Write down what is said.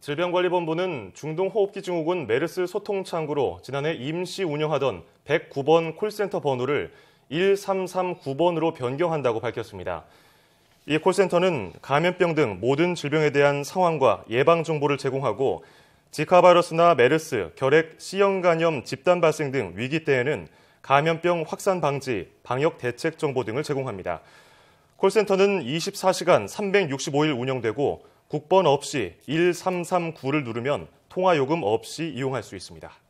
질병관리본부는 중동호흡기 증후군 메르스 소통 창구로 지난해 임시 운영하던 109번 콜센터 번호를 1339번으로 변경한다고 밝혔습니다. 이 콜센터는 감염병 등 모든 질병에 대한 상황과 예방 정보를 제공하고 지카 바이러스나 메르스, 결핵, 시형 간염 집단 발생 등 위기 때에는 감염병 확산 방지, 방역 대책 정보 등을 제공합니다. 콜센터는 24시간 365일 운영되고 국번 없이 1339를 누르면 통화요금 없이 이용할 수 있습니다.